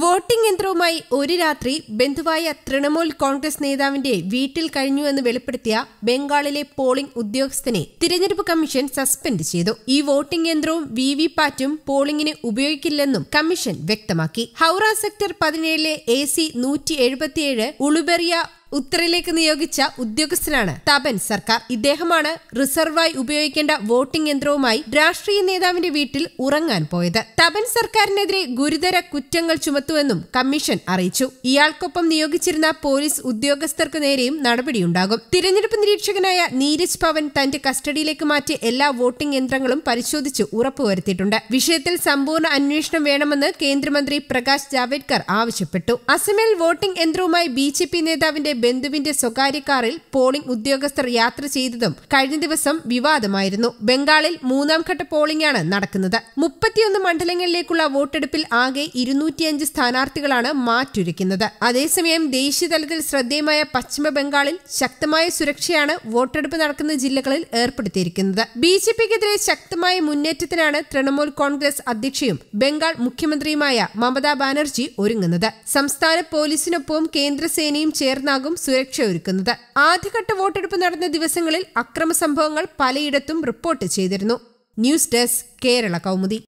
voting യന്ത്രവുമായി ഒരു രാത്രി ബന്ധുവായ തൃണമൂൽ കോൺഗ്രസ് നേതാവിന്റെ വീട്ടിൽ കഴിഞ്ഞുവെന്ന് വെളിപ്പെടുത്തിയ ബംഗാളിലെ പോളിംഗ് ഉദ്യോഗസ്ഥനെ തിരഞ്ഞെടുപ്പ് കമ്മീഷൻ സസ്പെൻഡ് ചെയ്തു ഈ വോട്ടിംഗ് യന്ത്രവും വി വി പാറ്റും പോളിംഗിന് ഉപയോഗിക്കില്ലെന്നും കമ്മീഷൻ വ്യക്തമാക്കി ഹൗറ സെക്ടർ പതിനേഴിലെ എ സി നൂറ്റി എഴുപത്തിയേഴ് ഉളുബെറിയ ഉത്തരയിലേക്ക് നിയോഗിച്ച ഉദ്യോഗസ്ഥനാണ് തപൻ സർക്കാർ ഇദ്ദേഹമാണ് റിസർവായി ഉപയോഗിക്കേണ്ട വോട്ടിംഗ് യന്ത്രവുമായി രാഷ്ട്രീയ നേതാവിന്റെ വീട്ടിൽ ഉറങ്ങാൻ പോയത് തപൻ സർക്കാരിനെതിരെ ഗുരുതര കുറ്റങ്ങൾ ചുമത്തുവെന്നും കമ്മീഷൻ അറിയിച്ചു ഇയാൾക്കൊപ്പം നിയോഗിച്ചിരുന്ന പോലീസ് ഉദ്യോഗസ്ഥർക്ക് നേരെയും നടപടിയുണ്ടാകും തിരഞ്ഞെടുപ്പ് നിരീക്ഷകനായ നീരജ് പവൻ തന്റെ കസ്റ്റഡിയിലേക്ക് മാറ്റി എല്ലാ വോട്ടിംഗ് യന്ത്രങ്ങളും പരിശോധിച്ച് ഉറപ്പുവരുത്തിയിട്ടുണ്ട് വിഷയത്തിൽ സമ്പൂർണ്ണ അന്വേഷണം വേണമെന്ന് കേന്ദ്രമന്ത്രി പ്രകാശ് ജാവ്ദേക്കർ ആവശ്യപ്പെട്ടു അസമിൽ വോട്ടിംഗ് യന്ത്രവുമായി ബി നേതാവിന്റെ ബന്ധുവിന്റെ സ്വകാര്യ കാറിൽ പോളിംഗ് ഉദ്യോഗസ്ഥർ യാത്ര ചെയ്തതും കഴിഞ്ഞ ദിവസം വിവാദമായിരുന്നു ബംഗാളിൽ മൂന്നാം ഘട്ട പോളിംഗാണ് നടക്കുന്നത് മുപ്പത്തിയൊന്ന് മണ്ഡലങ്ങളിലേക്കുള്ള വോട്ടെടുപ്പിൽ ആകെ ഇരുന്നൂറ്റിയഞ്ച് സ്ഥാനാർത്ഥികളാണ് മാറ്റൊരുക്കുന്നത് അതേസമയം ദേശീയതലത്തിൽ ശ്രദ്ധേയമായ പശ്ചിമ ബംഗാളിൽ ശക്തമായ സുരക്ഷയാണ് വോട്ടെടുപ്പ് നടക്കുന്ന ജില്ലകളിൽ ഏർപ്പെടുത്തിയിരിക്കുന്നത് ബി ജെ പിക്കെതിരെ ശക്തമായ മുന്നേറ്റത്തിനാണ് തൃണമൂൽ കോൺഗ്രസ് അധ്യക്ഷയും ബംഗാൾ മുഖ്യമന്ത്രിയുമായ മമതാ ബാനർജി ഒരുങ്ങുന്നത് സംസ്ഥാന പോലീസിനൊപ്പം കേന്ദ്രസേനയും ചേർന്നാകും വിഭാഗം സുരക്ഷ ഒരുക്കുന്നത് ആദ്യഘട്ട വോട്ടെടുപ്പ് നടന്ന ദിവസങ്ങളിൽ അക്രമ സംഭവങ്ങൾ പലയിടത്തും റിപ്പോർട്ട് ചെയ്തിരുന്നു ന്യൂസ് ഡെസ്ക് കേരള കൗമുദി